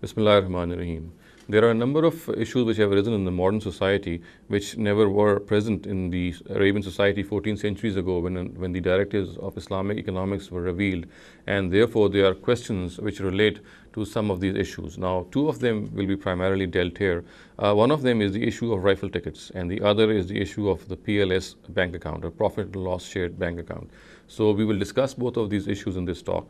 Bismillah ar-Rahman ar-Rahim. There are a number of issues which have arisen in the modern society which never were present in the Arabian society 14 centuries ago when, when the directives of Islamic economics were revealed and therefore there are questions which relate to some of these issues. Now, two of them will be primarily dealt here. Uh, one of them is the issue of rifle tickets, and the other is the issue of the PLS bank account, or profit and loss shared bank account. So, we will discuss both of these issues in this talk.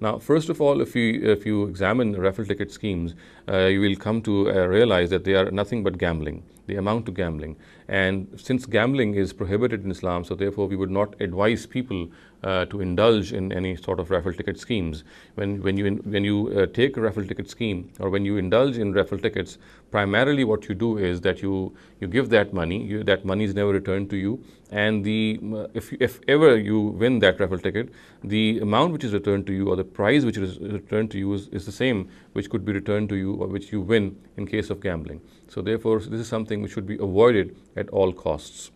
Now, first of all, if you, if you examine raffle ticket schemes, uh, you will come to uh, realize that they are nothing but gambling they amount to gambling. And since gambling is prohibited in Islam, so therefore we would not advise people uh, to indulge in any sort of raffle ticket schemes. When, when you, in, when you uh, take a raffle ticket scheme or when you indulge in raffle tickets, primarily what you do is that you, you give that money, you, that money is never returned to you. And the, uh, if, if ever you win that raffle ticket, the amount which is returned to you or the prize which is returned to you is, is the same which could be returned to you or which you win in case of gambling. So therefore, this is something something which should be avoided at all costs.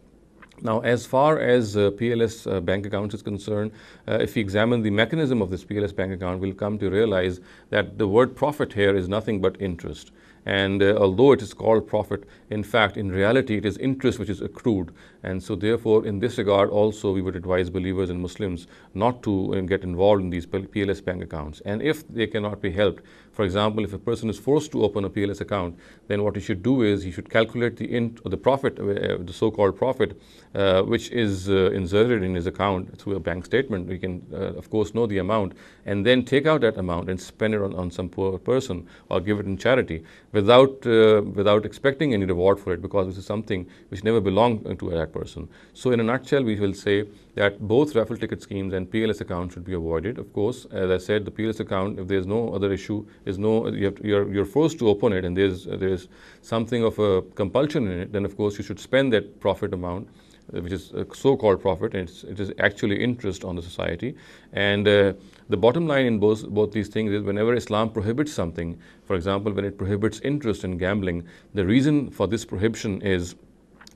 Now, as far as uh, PLS uh, bank accounts is concerned, uh, if we examine the mechanism of this PLS bank account, we'll come to realize that the word profit here is nothing but interest. And uh, although it is called profit, in fact, in reality, it is interest which is accrued. And so, therefore, in this regard, also we would advise believers and Muslims not to uh, get involved in these PLS bank accounts. And if they cannot be helped, for example, if a person is forced to open a PLS account, then what he should do is he should calculate the int the profit, uh, the so-called profit, uh, which is uh, inserted in his account through a bank statement. We can, uh, of course, know the amount and then take out that amount and spend it on, on some poor person or give it in charity without, uh, without expecting any reward for it because this is something which never belonged to that person. So in a nutshell, we will say that both raffle ticket schemes and PLS accounts should be avoided. Of course, as I said, the PLS account, if there's no other issue, is no, you are you're, you're forced to open it and there's, uh, there's something of a compulsion in it, then of course you should spend that profit amount uh, which is so-called profit, and it's, it is actually interest on the society. And uh, the bottom line in both both these things is whenever Islam prohibits something, for example, when it prohibits interest in gambling, the reason for this prohibition is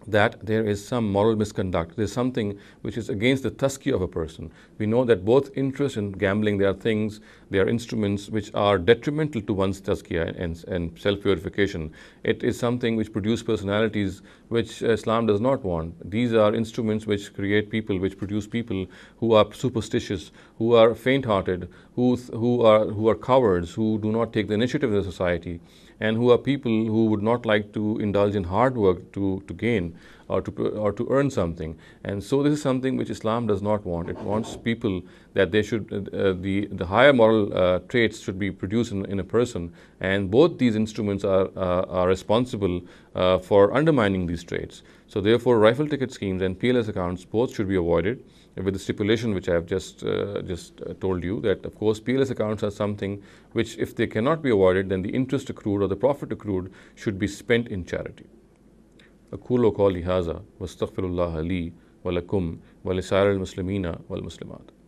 that there is some moral misconduct. There's something which is against the tusky of a person. We know that both interest and gambling, they are things, they are instruments which are detrimental to one's tusky and, and self-purification. It is something which produces personalities which Islam does not want. These are instruments which create people, which produce people who are superstitious, who are faint-hearted, who, who, are, who are cowards, who do not take the initiative in the society and who are people who would not like to indulge in hard work to, to gain or to, or to earn something. And so this is something which Islam does not want. It wants people that they should, uh, the, the higher moral uh, traits should be produced in, in, a person. And both these instruments are, uh, are responsible uh, for undermining these traits. So therefore, rifle ticket schemes and PLS accounts both should be avoided with the stipulation which I have just uh, just uh, told you that of course PLS accounts are something which if they cannot be avoided then the interest accrued or the profit accrued should be spent in charity. اقول و قول لہٰذا مستقیل اللہ علی ولکم ولسائر المسلمین والمسلمات